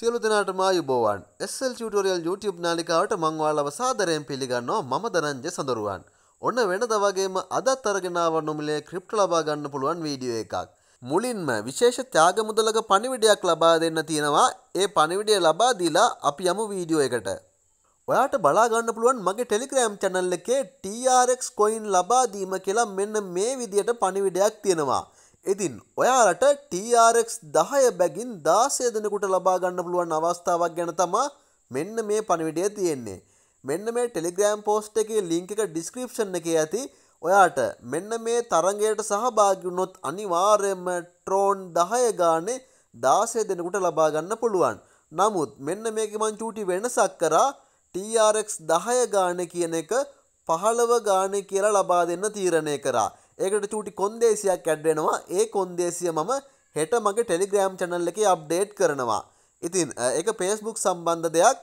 සියලු දෙනාටම ආයුබෝවන් SL ටියුටෝරියල් YouTube නාලිකාවට මං ඔයාලව සාදරයෙන් පිළිගන්නවා මම දනංජය සඳරුවන්. ඔන්න වෙනද වගේම අදත් අරගෙන ආව නොමිලේ ක්‍රිප්ට් ලබා ගන්න පුළුවන් වීඩියෝ එකක්. මුලින්ම විශේෂ ත්‍යාග මුදලක පණිවිඩයක් ලබා දෙන්න තියෙනවා. ඒ පණිවිඩය ලබා දීලා අපි යමු වීඩියෝ එකට. ඔයාට බලාගන්න පුළුවන් මගේ ටෙලිග්‍රෑම් චැනල් එකේ TRX කොයින් ලබා දීම කියලා මෙන්න මේ විදියට පණිවිඩයක් තියෙනවා. ඉතින් ඔයාලට TRX දහය බැගින් දාසය දෙනකුට ලබාගන්න පුළුවන් අවස්ථාවක් ගැන තමා මෙන්න මේ පණවිඩය තියෙන්නේ. මෙන්න මේ ටෙලිග්‍රෑම් පෝස්ට් එකේ ලිංක එක ඩිස්ක්‍රිප්ෂන් එකේ ඇති ඔයාට මෙන්න මේ තරගයට සහභාගිවුණොත් අනිවාර්යයෙන්ම ට්‍රෝන් 10 ගානේ 16 දෙනෙකුට ලබා ගන්න පුළුවන්. නමුත් මෙන්න මේකේ මං චූටි වෙනසක් කරා TRX 10 ගානේ කියන එක 15 ගානේ කියලා ලබා දෙන්න තීරණය කරා. ඒකට චූටි කොන්දේසියක් ඇඩ්ඩෙනවා ඒ කොන්දේසිය මම හෙට මගේ ටෙලිග්‍රෑම් චනල් එක අප්ඩේට් කරනවා ඉතින් එක පේස්බුක් සම්බන්ධ දෙයක්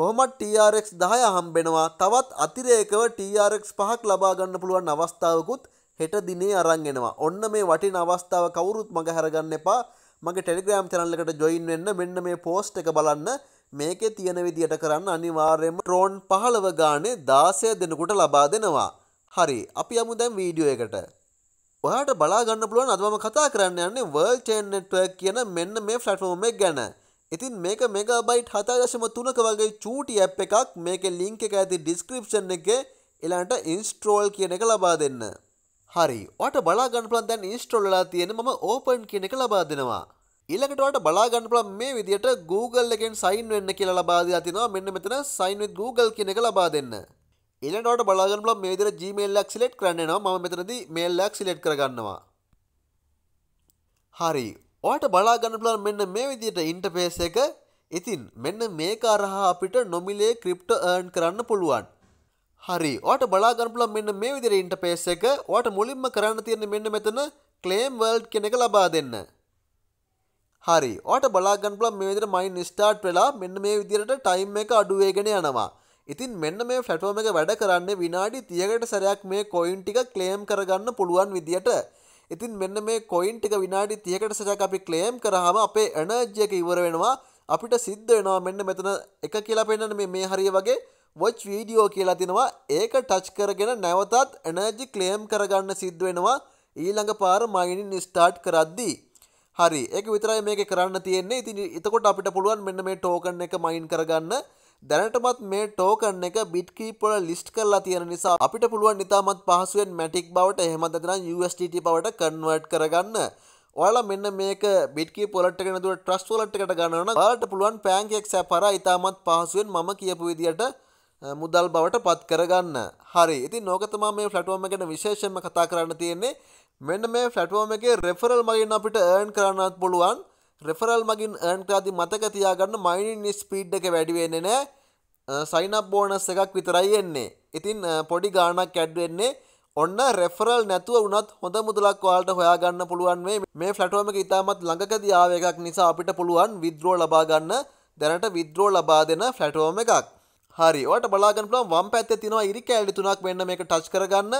කොහොමත් TRX දහය හම්බෙනවා තවත් අතිරේකව TRX පහක් ලබාගන්න පුළුවන් අවස්ථාවකුත් හෙට දිනේ අරංගෙනවා ඔන්න මේ වටින අවස්ථාව කවුරුත් මඟ හැරගන්න එපා මගේ ටෙලිග්‍රෑම් චනල්ලකට ජොයින් වෙන්න මෙන්න මේ පෝස්ට් එක බලන්න මේකේ තියෙන විදියට කරන්න අනිවාර්යයෙන්ම ට්‍රෝන් පහළව ගානේ දාසය දෙනකුට ලබා දෙනවා හරි අපි යමු දැන් වීඩියෝ එකට. ඔයාට බලා ගන්න පුළුවන් අද මම කතා කරන්න යන්නේ World Chain Network කියන මෙන්න මේ platform එක ගැන. ඉතින් මේක මෙගබයිට් හතාදශම තුනක වගේ චූටි ඇප් එකක් මේක ලිංක එක ඇති ඩිස්ක්‍රිප්ෂන් එක එලාන්ට ඉන්ස්ට්‍රෝල් කියන එක ලබා දෙන්න. හරි ඔට බලාගන්න පලන් දැන් ඉන්ස්ට්‍රෝල්ලා තියෙන ම ඕපන් කියන එක ලබා දෙනවා. ඉලකට බලාගන්න පලන් මේ විදියට Google එකෙන් සයින් වෙන්න කියලා ලබාද තිනවා මෙන්න මෙතන සයින් Google කියන එක ලබා දෙන්න. එලනට බලාගන්න බලම් මේ විදිහට Gmail ලක් සිලෙක්ට් කරන්නවා මම මෙතනදී mail ලක් සිලෙක්ට් කරගන්නවා හරි ඔයාලට බලාගන්න බලම් මෙන්න මේ විදිහට ඉන්ටර්ෆේස් එක ඉතින් මෙන්න මේක අරහා අපිට නොමිලේ ක්‍රිප්ටෝ earn කරන්න පුළුවන් හරි ඔයාලට බලාගන්න බලම් මෙන්න මේ විදිහට ඉන්ටර්ෆේස් එක ඔයාලට මුලින්ම කරන්න තියෙන්නේ මෙන්න මෙතන claim world කියන එක ලබා දෙන්න හරි ඔයාලට බලාගන්න බලම් මේ විදිහට mine start වෙලා මෙන්න මේ විදිහට time එක අඩු වෙගෙන යනවා ඉතින් මෙන්න මේ ෆැටෝම එක වැඩ කරන්න විනාඩි තියකට සැරයක් මේ කොයින් ටික ක්ලේම් කරගන්න පුළුවන් විදියට ඉතින් මෙන්න මේ කොයින් ටික විනාඩි තියකට සැරයක් අපි ක්ලේම් කරහම අපේ එනර්ජි එක ඉවර වෙනවා අපිට සිද්ධ වෙනවා මෙන්න මෙතන එක කියලා පෙන්නන මේ මේ හරිය වගේ වොච් වීඩියෝ කියලා තිනවා ඒක ටච් කරගෙන නැවතත් එනර්ජි ක්ලේම් කරගන්න සිද්ධ වෙනවා ඊළඟ පාර මයිනින් ස්ටාර්ට් කරද්දී හරි ඒක විතරයි මේක කරන්න තියෙන්නේ ඉතින් එතකොට අපිට පුළුවන් මෙන්න මේ ටෝකන් එක මයින් කරගන්න දැනටමත් මේ ටෝකන් එක බිට්කීපොල ලිස්ට් කරලා තියෙන නිසා අපිට පුළුවන් නිතාමත් පහසුවෙන් මැටික් බවට එහෙමත් නැත්නම් USDT බවට කන්වර්ට් කරගන්න. ඔයාලා මෙන්න මේක බිට්කීප් වලට් එකට නේද ට්‍රස්ට් වලට් එකට ගන්නවනම් ඔයාලට පුළුවන් පෑන්කේක් සැප් හරහා ඉතාමත් පහසුවෙන් මම කියපු විදියට මුදල් බවට පත් කරගන්න. හරි. ඉතින් ඕක තමයි මේ ප්ලැට්ෆෝම් එක ගැන විශේෂයෙන්ම කතා කරන්න තියෙන්නේ. මෙන්න මේ ප්ලැට්ෆෝම් එකේ රෙෆරල් මගින් අපිට earn කරන්නත් පුළුවන්. රෙෆරල් මගින් ඒන් කරාති මතක තියාගන්න මයිනින් ස්පීඩ් එක වැඩි වෙන්නේ නැහැ සයින් අප් බෝනස් එකක් විතරයි එන්නේ. ඉතින් පොඩි ගාණක් ඇඩ් වෙන්නේ ඔන්න රෙෆරල් නැතුව වුණත් හොඳ මුදලක් ඔයාලට හොයාගන්න පුළුවන් මේ මේ ෆ්ලැට්ෆෝම් එක ඉතාමත් ළඟකදී ආව එකක් නිසා අපිට පුළුවන් විත්ඩ්‍රෝ ලබා ගන්න දැනට විත්ඩ්‍රෝ ලබා දෙන ෆ්ලැට්ෆෝම් එකක්. හරි. ඔයාලට බලා ගන්න පුළුවන් වම් පැත්තේ තියෙනවා ඉරි කෑලි තුනක් මෙන්න මේක ටච් කරගන්න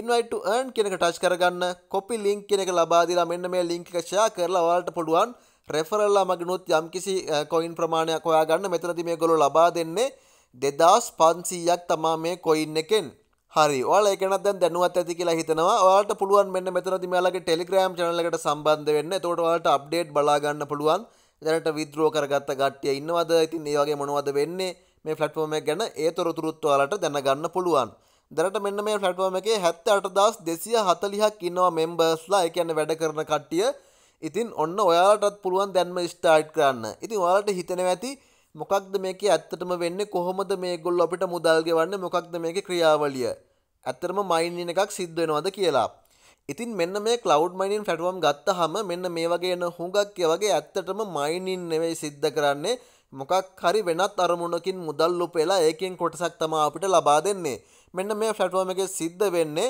invite to earn කියන එක ටච් කරගන්න copy link කියන එක ලබා දීලා මෙන්න මේ link එක share කරලා ඔයාලට පුළුවන් රෙෆරල්ලා මගනුත් යම්කිසි කොයින් ප්‍රමාණයක් ඔයා ගන්න මෙතනති මේ ගොලු ලබා දෙන්නේ දෙදස් පන්සීයක් තමා මේ කොයින් එකෙන් හරි ඔයාලා එකනත් දැන් දැනුවත් ඇති කියලා හිතනවා ඔයාලට පුළුවන් මෙන්න මෙතනදී මෙයාලගේ Telegram channel එකට සම්බන්ධ වෙන්න. එතකොට ඔයාලට update බලා ගන්න පුළුවන්. දැනට withdraw කරගත්ත කට්ටිය ඉන්නවද? ඉතින් මේ වගේ මොනවද වෙන්නේ මේ platform එක ගැන ඒ තොරතුරුත් ඔයාලට දැනගන්න පුළුවන්. දැනට මෙන්න මේ platform එකේ 78240ක් ඉන්නවා members ලා. ඒ කියන්නේ වැඩ කරන කට්ටිය. ඉතින් ඔන්න ඔයාලටත් පුළුවන් දැන්ම ස්ටාර්ට් කරන්න ඉතින් ඔයාලට හිතන ඇති මොකක්ද මේක ඇත්තටම වෙන්න කොහොමද මේ ගොල්ල අපිට මුදල්ගෙවන්න මොකක්ද මේක ක්‍රියාවලිය ඇත්තරම මයින් එකක් සිද්ධ වෙනවද කියලා ඉතින් මෙන්න මේ කලව් මයිනින් ෆැටුවම් ගත්ත හම මෙන්න මේ වගේන හුඟක්ය වගේ ඇත්තටම මයිනින් නෙවෙයි සිද්ධ කරන්නේ මොකක් හරි වෙනත් අරමුණකින් මුදල් ලුපෙලා ඒකෙන් කොටසක් තමා අපිට ලබා දෙන්නේ මෙන්න මේ ෆැටුවම එක සිද්ධ වෙන්නේ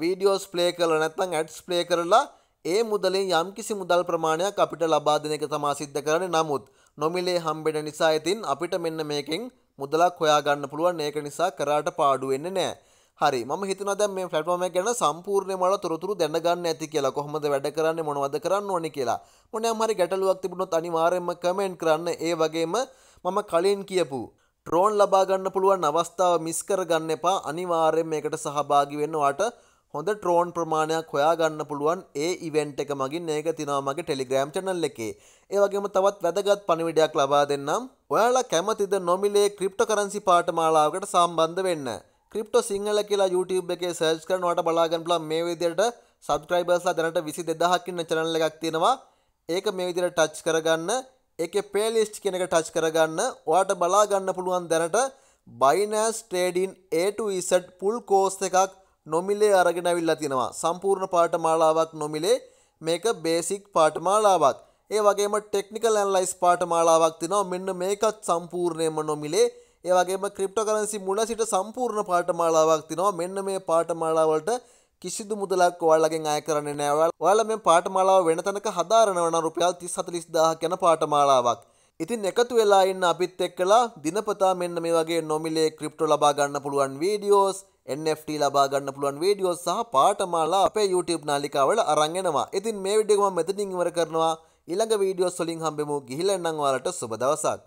වීඩියෝස් ප්ලේ කල නැත්තං ඇඩ්ස් ප්ලේ කරලා ඒ මුදලින් යම්කිසි මුදල් ප්‍රමාණයක් අපිට ලබා දෙන එක තමා සිද්ධ කරන්නේ. නමුත් නොමිලේ හම්බෙන නිසා ඉතින් අපිට මෙන්න මේකෙන් මුදලක් හොයාගන්න පුළුවන්. ඒක නිසා කරාට පාඩු වෙන්නේ නැහැ. හරි මම හිතනවා දැන් මේ platform එක ගැන සම්පූර්ණයෙන්ම තොරතුරු දැනගන්න ඇති කියලා. කොහොමද වැඩ කරන්නේ මොනවද කරන්න ඕනේ කියලා. මොනෑම හරි ගැටලුවක් තිබුණොත් අනිවාර්යයෙන්ම කමෙන්ට් කරන්න. ඒ වගේම මම කලින් කියපු ට්‍රෝන් ලබා ගන්න පුළුවන් අවස්ථාව මිස් කරගන්න එපා. අනිවාර්යයෙන් මේකට සහභාගී වෙන්න ඔයාලට හොඳ ට්‍රෝන් ප්‍රමාණයක් හොයාගන්න පුළුවන් ඒ ඉවෙන්ට් එක මගින් ඒක තිනවාමගේ ටෙලිග්‍රෑම් චනල් එකේ ඒවගේම තවත් වැදගත් පණිවිඩයක් ලබා දෙන්නම් ඔයාලා කැමතිද නොමිලේ ක්‍රිප්ට කරන්සි පාටමාලාවකට සම්බන්ධ වෙන්න ක්‍රිප්ට සිංහල කියලා YouTube එකේ සර්ච් කරනවට බලාගන්න පුළුවන් මේ විදියට සබ්ස්ක්‍රයිබර්ස්ලා දැනට විසි දෙදහක්කින්න චනල් එකක් තියෙනවා ඒක මේ විදියට ටච් කරගන්න ඒකේ ප්ලේලිස්ට් කියන එක ටච් කරගන්න ඔයාට බලාගන්න පුළුවන් දැනට Binance trading A to Z full course එකක් නොමිලේ අරගෙන ඇවිල්ලා තියෙනවා සම්පූර්ණ පාඨමාලාවක් නොමිලේ මේක බේසික් පාඨමාලාවක් ඒ වගේම ටෙක්නිකල් ඇනලයිස් පාඨමාලාවක් තියෙනවා මෙන්න මේකත් සම්පූර්ණයෙන්ම නොමිලේ ඒ වගේම ක්‍රිප්ටෝකරන්සි මුල සිට සම්පූර්ණ පාඨමාලාවක් තියෙනවා මෙන්න මේ පාඨමාලාව වලට කිසිදු මුදලක් ඔයාලගෙන් අය කරන්නේ නෑ ඔයාලා මේ පාඨමාලාව වෙන තැනක හදාරනවා නම් රුපියල් 30 40000 යන පාඨමාලාවක් ඉතින් එකතු වෙලා ඉන්න අපිත් එක්කලා දිනපතා මෙන්න මේ වගේ නොමිලේ ක්‍රිප්ටෝ ලබා ගන්න පුළුවන් වීඩියෝස් NFT ලබා ගන්න පුළුවන් වීඩියෝ සහ පාඨමාලා අපේ YouTube නාලිකාවල අරන් එනවා. ඉතින් මේ වීඩියෝ එක මම මෙතනින් ඉවර කරනවා. ඊළඟ වීඩියෝස් වලින් හම්බෙමු. ගිහිල්ලා එන්නම් ඔයාලට සුබ දවසක්.